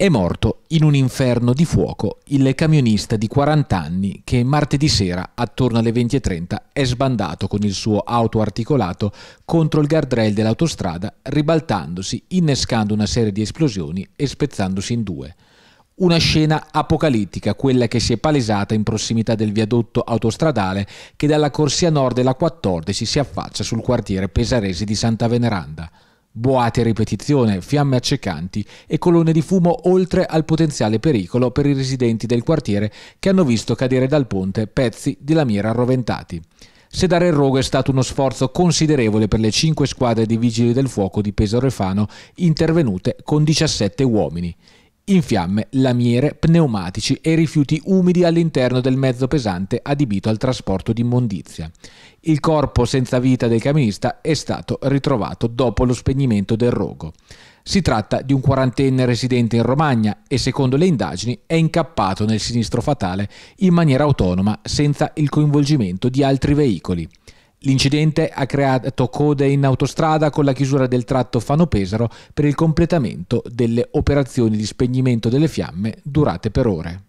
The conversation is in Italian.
È morto in un inferno di fuoco il camionista di 40 anni che martedì sera attorno alle 20.30 è sbandato con il suo auto articolato contro il guardrail dell'autostrada ribaltandosi, innescando una serie di esplosioni e spezzandosi in due. Una scena apocalittica, quella che si è palesata in prossimità del viadotto autostradale che dalla corsia nord della 14 si affaccia sul quartiere pesarese di Santa Veneranda boate a ripetizione, fiamme accecanti e colonne di fumo oltre al potenziale pericolo per i residenti del quartiere che hanno visto cadere dal ponte pezzi di lamiera arroventati. Sedare il rogo è stato uno sforzo considerevole per le cinque squadre di vigili del fuoco di Pesaro e Fano intervenute con 17 uomini in fiamme lamiere, pneumatici e rifiuti umidi all'interno del mezzo pesante adibito al trasporto di immondizia. Il corpo senza vita del camionista è stato ritrovato dopo lo spegnimento del rogo. Si tratta di un quarantenne residente in Romagna e secondo le indagini è incappato nel sinistro fatale in maniera autonoma senza il coinvolgimento di altri veicoli. L'incidente ha creato code in autostrada con la chiusura del tratto Fano-Pesaro per il completamento delle operazioni di spegnimento delle fiamme durate per ore.